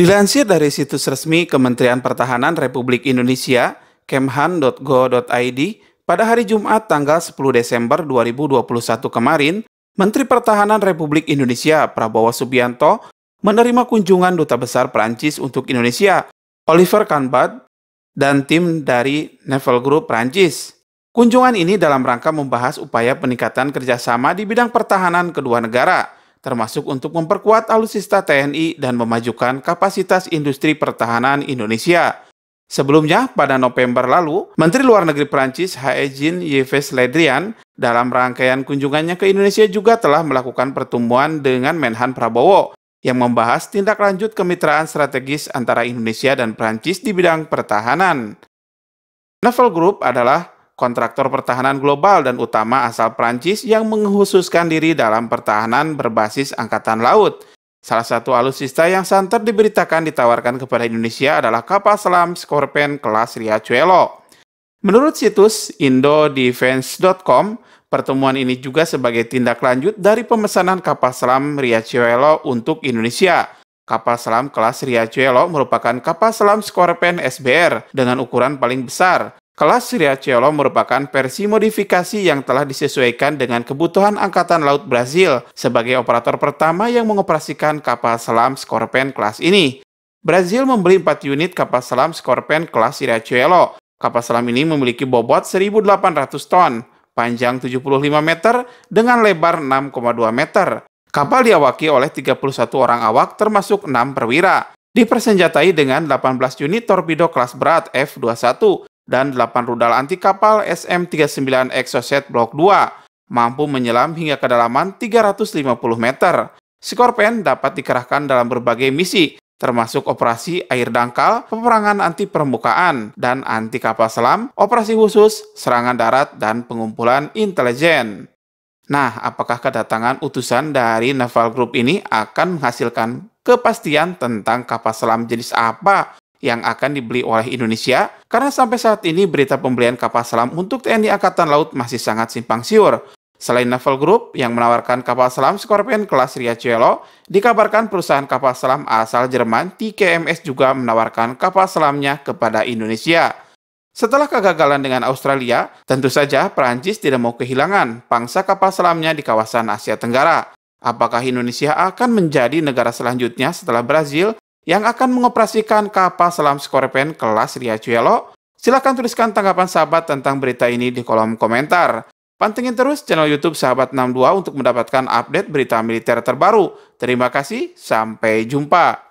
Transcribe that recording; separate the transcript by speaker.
Speaker 1: Dilansir dari situs resmi Kementerian Pertahanan Republik Indonesia, kemhan.go.id, pada hari Jumat tanggal 10 Desember 2021 kemarin, Menteri Pertahanan Republik Indonesia Prabowo Subianto menerima kunjungan Duta Besar Perancis untuk Indonesia, Oliver Kahnbad, dan tim dari Naval Group Perancis. Kunjungan ini dalam rangka membahas upaya peningkatan kerjasama di bidang pertahanan kedua negara – termasuk untuk memperkuat alutsista TNI dan memajukan kapasitas industri pertahanan Indonesia. Sebelumnya, pada November lalu, Menteri Luar Negeri Prancis jean Yves Le Drian dalam rangkaian kunjungannya ke Indonesia juga telah melakukan pertemuan dengan Menhan Prabowo yang membahas tindak lanjut kemitraan strategis antara Indonesia dan Prancis di bidang pertahanan. Naval Group adalah kontraktor pertahanan global dan utama asal Prancis yang menghususkan diri dalam pertahanan berbasis angkatan laut. Salah satu alutsista yang santer diberitakan ditawarkan kepada Indonesia adalah kapal selam Scorpion kelas Riachuelo. Menurut situs indodefense.com, pertemuan ini juga sebagai tindak lanjut dari pemesanan kapal selam Riachuelo untuk Indonesia. Kapal selam kelas Riachuelo merupakan kapal selam Scorpion SBR dengan ukuran paling besar, Kelas Cielo merupakan versi modifikasi yang telah disesuaikan dengan kebutuhan Angkatan Laut Brazil sebagai operator pertama yang mengoperasikan kapal selam Scorpion kelas ini. Brazil membeli 4 unit kapal selam Scorpion kelas Cielo. Kapal selam ini memiliki bobot 1.800 ton, panjang 75 meter, dengan lebar 6,2 meter. Kapal diawaki oleh 31 orang awak termasuk 6 perwira. Dipersenjatai dengan 18 unit torpedo kelas berat F-21 dan 8 rudal anti kapal SM-39 Exocet Blok 2 mampu menyelam hingga kedalaman 350 meter. Scorpion dapat dikerahkan dalam berbagai misi, termasuk operasi air dangkal, peperangan anti permukaan, dan anti kapal selam, operasi khusus, serangan darat, dan pengumpulan intelijen. Nah, apakah kedatangan utusan dari Naval Group ini akan menghasilkan kepastian tentang kapal selam jenis apa yang akan dibeli oleh Indonesia karena sampai saat ini berita pembelian kapal selam untuk TNI Angkatan Laut masih sangat simpang siur. Selain Naval Group yang menawarkan kapal selam Scorpion kelas Riachuelo, dikabarkan perusahaan kapal selam asal Jerman TKMS juga menawarkan kapal selamnya kepada Indonesia. Setelah kegagalan dengan Australia, tentu saja Perancis tidak mau kehilangan pangsa kapal selamnya di kawasan Asia Tenggara. Apakah Indonesia akan menjadi negara selanjutnya setelah Brazil yang akan mengoperasikan kapal selam Skorpen kelas Riachuelo. Silahkan tuliskan tanggapan sahabat tentang berita ini di kolom komentar. Pantengin terus channel YouTube Sahabat 62 untuk mendapatkan update berita militer terbaru. Terima kasih, sampai jumpa.